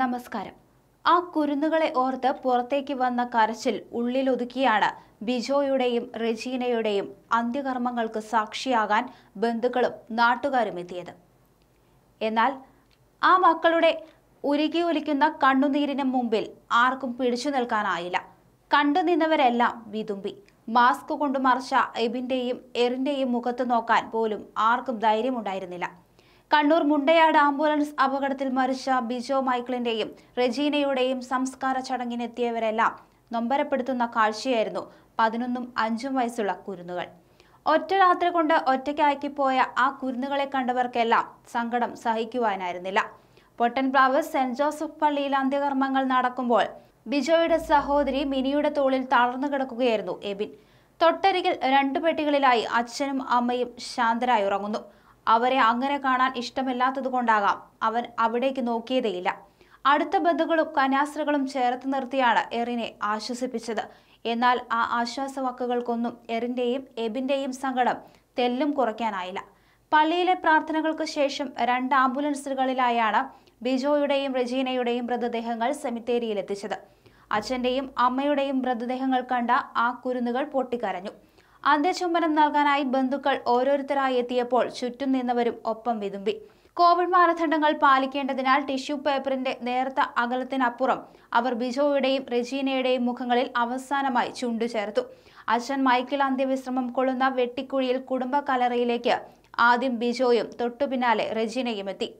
നമസ്കാരം ആ കുരുന്നുകളെ ഓർത്ത് പുറത്തേക്ക് വന്ന കരച്ചിൽ ഉള്ളിലൊതുക്കിയാണ് ബിജോയുടെയും റെജീനയുടെയും അന്ത്യകർമ്മങ്ങൾക്ക് സാക്ഷിയാകാൻ ബന്ധുക്കളും നാട്ടുകാരും എത്തിയത് എന്നാൽ ആ മക്കളുടെ ഉരുകി ഒലിക്കുന്ന കണ്ണുനീരിന് മുമ്പിൽ ആർക്കും പിടിച്ചു നിൽക്കാനായില്ല കണ്ടു നിന്നവരെല്ലാം വിതുമ്പി മാസ്ക് കൊണ്ട് മറച്ച എബിൻ്റെയും എറിൻ്റെയും മുഖത്ത് നോക്കാൻ പോലും ആർക്കും ധൈര്യമുണ്ടായിരുന്നില്ല കണ്ണൂർ മുണ്ടയാട് ആംബുലൻസ് അപകടത്തിൽ മരിച്ച ബിജോ മൈക്കിളിന്റെയും റെജീനയുടെയും സംസ്കാര ചടങ്ങിനെത്തിയവരെല്ലാം നൊമ്പരപ്പെടുത്തുന്ന കാഴ്ചയായിരുന്നു പതിനൊന്നും അഞ്ചും വയസ്സുള്ള കുരുന്നുകൾ ഒറ്റ രാത്രി കൊണ്ട് ഒറ്റയ്ക്കാക്കിപ്പോയ പോയ ആ കുരുന്നുകളെ കണ്ടവർക്കെല്ലാം സങ്കടം സഹിക്കുവാനായിരുന്നില്ല പൊട്ടൻപ്രാവ് സെന്റ് ജോസഫ് പള്ളിയിൽ അന്ത്യകർമ്മങ്ങൾ നടക്കുമ്പോൾ ബിജോയുടെ സഹോദരി മിനിയുടെ തോളിൽ തളർന്നു കിടക്കുകയായിരുന്നു എബിൻ തൊട്ടരികിൽ രണ്ടു പെട്ടികളിലായി അച്ഛനും അമ്മയും ശാന്തരായി ഉറങ്ങുന്നു അവരെ അങ്ങനെ കാണാൻ ഇഷ്ടമില്ലാത്തതുകൊണ്ടാകാം അവൻ അവിടേക്ക് നോക്കിയതേയില്ല അടുത്ത ബന്ധുക്കളും കന്യാസ്ത്രകളും ചേർത്ത് നിർത്തിയാണ് എറിനെ ആശ്വസിപ്പിച്ചത് എന്നാൽ ആ ആശ്വാസവാക്കുകൾക്കൊന്നും എറിൻ്റെയും എബിൻ്റെയും സങ്കടം തെല്ലും കുറയ്ക്കാനായില്ല പള്ളിയിലെ പ്രാർത്ഥനകൾക്ക് ശേഷം രണ്ട് ആംബുലൻസുകളിലായാണ് ബിജോയുടെയും റെജീനയുടെയും മൃതദേഹങ്ങൾ സെമിത്തേരിയിലെത്തിച്ചത് അച്ഛൻ്റെയും അമ്മയുടെയും മൃതദേഹങ്ങൾ കണ്ട ആ കുരുന്നുകൾ പൊട്ടിക്കരഞ്ഞു അന്ത്യചുംബനം നൽകാനായി ബന്ധുക്കൾ ഓരോരുത്തരായി എത്തിയപ്പോൾ ചുറ്റും നിന്നവരും ഒപ്പം വിതുമ്പി കോവിഡ് മാനദണ്ഡങ്ങൾ പാലിക്കേണ്ടതിനാൽ ടിഷ്യൂ പേപ്പറിന്റെ നേർത്ത അകലത്തിനപ്പുറം അവർ ബിജോയുടെയും റെജീനയുടെയും മുഖങ്ങളിൽ അവസാനമായി ചുണ്ടു ചേർത്തു അച്ഛൻ മൈക്കിൽ അന്ത്യവിശ്രമം കൊള്ളുന്ന വെട്ടിക്കുഴിയിൽ കുടുംബ കലറയിലേക്ക് ആദ്യം ബിജോയും തൊട്ടുപിന്നാലെ റെജീനയും എത്തി